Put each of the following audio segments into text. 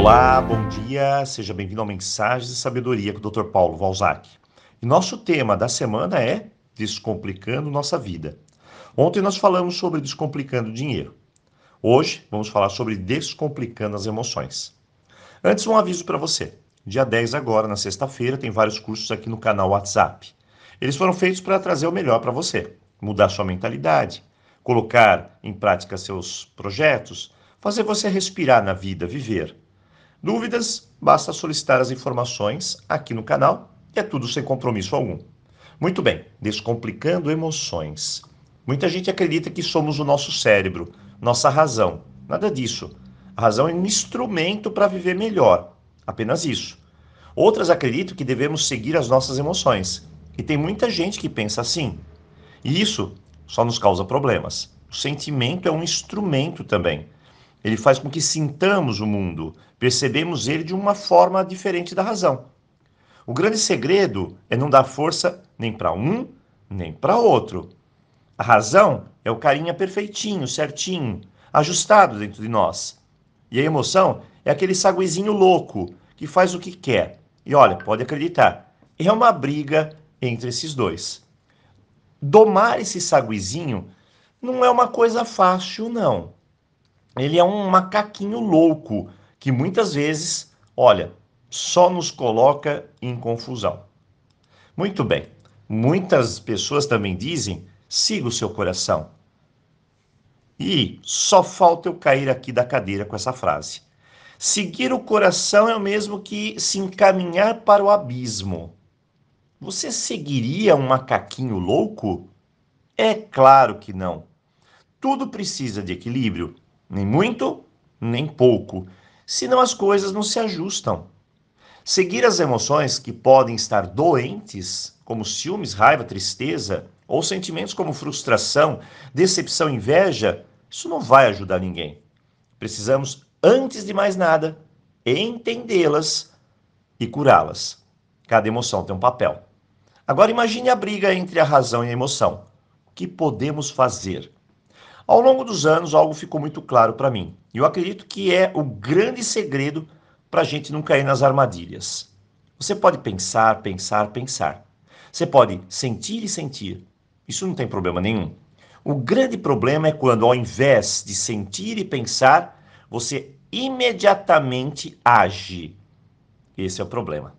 Olá, bom dia, seja bem-vindo ao Mensagens de Sabedoria com o Dr. Paulo Valzac. E nosso tema da semana é Descomplicando Nossa Vida. Ontem nós falamos sobre descomplicando o dinheiro. Hoje vamos falar sobre descomplicando as emoções. Antes, um aviso para você. Dia 10 agora, na sexta-feira, tem vários cursos aqui no canal WhatsApp. Eles foram feitos para trazer o melhor para você, mudar sua mentalidade, colocar em prática seus projetos, fazer você respirar na vida, viver. Dúvidas? Basta solicitar as informações aqui no canal e é tudo sem compromisso algum. Muito bem, descomplicando emoções. Muita gente acredita que somos o nosso cérebro, nossa razão. Nada disso. A razão é um instrumento para viver melhor. Apenas isso. Outras acreditam que devemos seguir as nossas emoções. E tem muita gente que pensa assim. E isso só nos causa problemas. O sentimento é um instrumento também. Ele faz com que sintamos o mundo, percebemos ele de uma forma diferente da razão. O grande segredo é não dar força nem para um, nem para outro. A razão é o carinha perfeitinho, certinho, ajustado dentro de nós. E a emoção é aquele saguizinho louco que faz o que quer. E olha, pode acreditar, é uma briga entre esses dois. Domar esse saguizinho não é uma coisa fácil, não ele é um macaquinho louco que muitas vezes, olha, só nos coloca em confusão. Muito bem, muitas pessoas também dizem: siga o seu coração. E só falta eu cair aqui da cadeira com essa frase. Seguir o coração é o mesmo que se encaminhar para o abismo. Você seguiria um macaquinho louco? É claro que não. Tudo precisa de equilíbrio nem muito, nem pouco, senão as coisas não se ajustam. Seguir as emoções que podem estar doentes, como ciúmes, raiva, tristeza, ou sentimentos como frustração, decepção, inveja, isso não vai ajudar ninguém. Precisamos, antes de mais nada, entendê-las e curá-las. Cada emoção tem um papel. Agora imagine a briga entre a razão e a emoção. O que podemos fazer? Ao longo dos anos, algo ficou muito claro para mim. E eu acredito que é o grande segredo para a gente não cair nas armadilhas. Você pode pensar, pensar, pensar. Você pode sentir e sentir. Isso não tem problema nenhum. O grande problema é quando, ao invés de sentir e pensar, você imediatamente age. Esse é o problema.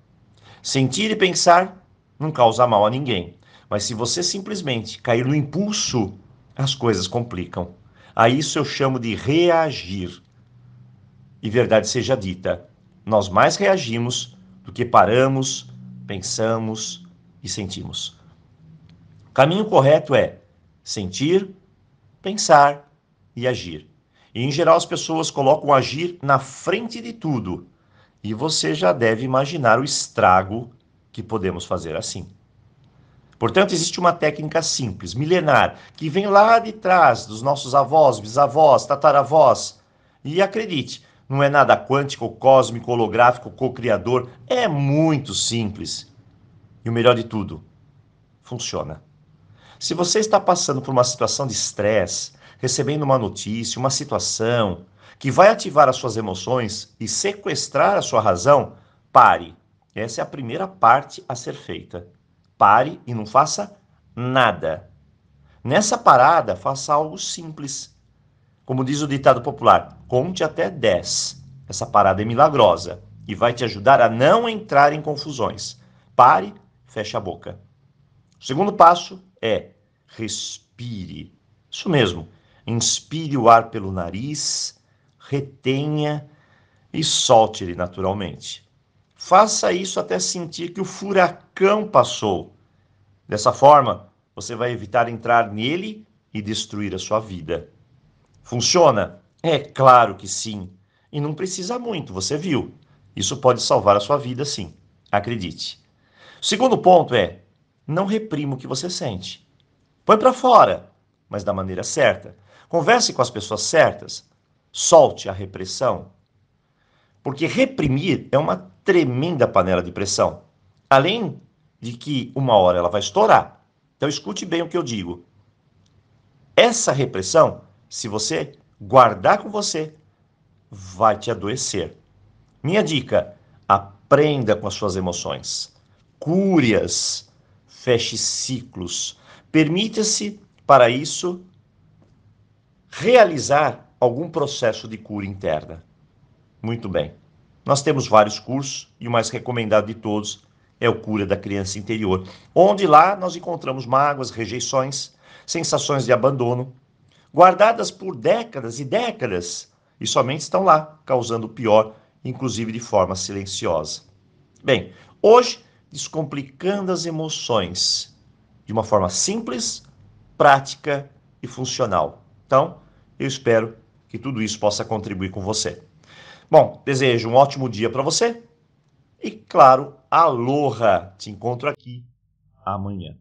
Sentir e pensar não causa mal a ninguém. Mas se você simplesmente cair no impulso as coisas complicam. A isso eu chamo de reagir. E verdade seja dita, nós mais reagimos do que paramos, pensamos e sentimos. O caminho correto é sentir, pensar e agir. E em geral as pessoas colocam agir na frente de tudo. E você já deve imaginar o estrago que podemos fazer assim. Portanto, existe uma técnica simples, milenar, que vem lá de trás dos nossos avós, bisavós, tataravós. E acredite, não é nada quântico, cósmico, holográfico, co-criador, é muito simples. E o melhor de tudo, funciona. Se você está passando por uma situação de estresse, recebendo uma notícia, uma situação que vai ativar as suas emoções e sequestrar a sua razão, pare. Essa é a primeira parte a ser feita. Pare e não faça nada. Nessa parada, faça algo simples. Como diz o ditado popular, conte até 10. Essa parada é milagrosa e vai te ajudar a não entrar em confusões. Pare, feche a boca. O segundo passo é respire. Isso mesmo. Inspire o ar pelo nariz, retenha e solte ele naturalmente. Faça isso até sentir que o furacão passou. Dessa forma, você vai evitar entrar nele e destruir a sua vida. Funciona? É claro que sim. E não precisa muito, você viu. Isso pode salvar a sua vida, sim. Acredite. segundo ponto é: não reprima o que você sente. Põe para fora, mas da maneira certa. Converse com as pessoas certas. Solte a repressão. Porque reprimir é uma tremenda panela de pressão. Além de que uma hora ela vai estourar. Então escute bem o que eu digo. Essa repressão, se você guardar com você, vai te adoecer. Minha dica: aprenda com as suas emoções. Cure-as. Feche ciclos. Permita-se, para isso, realizar algum processo de cura interna. Muito bem. Nós temos vários cursos e o mais recomendado de todos é o Cura da Criança Interior, onde lá nós encontramos mágoas, rejeições, sensações de abandono, guardadas por décadas e décadas e somente estão lá, causando o pior, inclusive de forma silenciosa. Bem, hoje, descomplicando as emoções de uma forma simples, prática e funcional. Então, eu espero que tudo isso possa contribuir com você. Bom, desejo um ótimo dia para você e, claro, aloha! Te encontro aqui amanhã.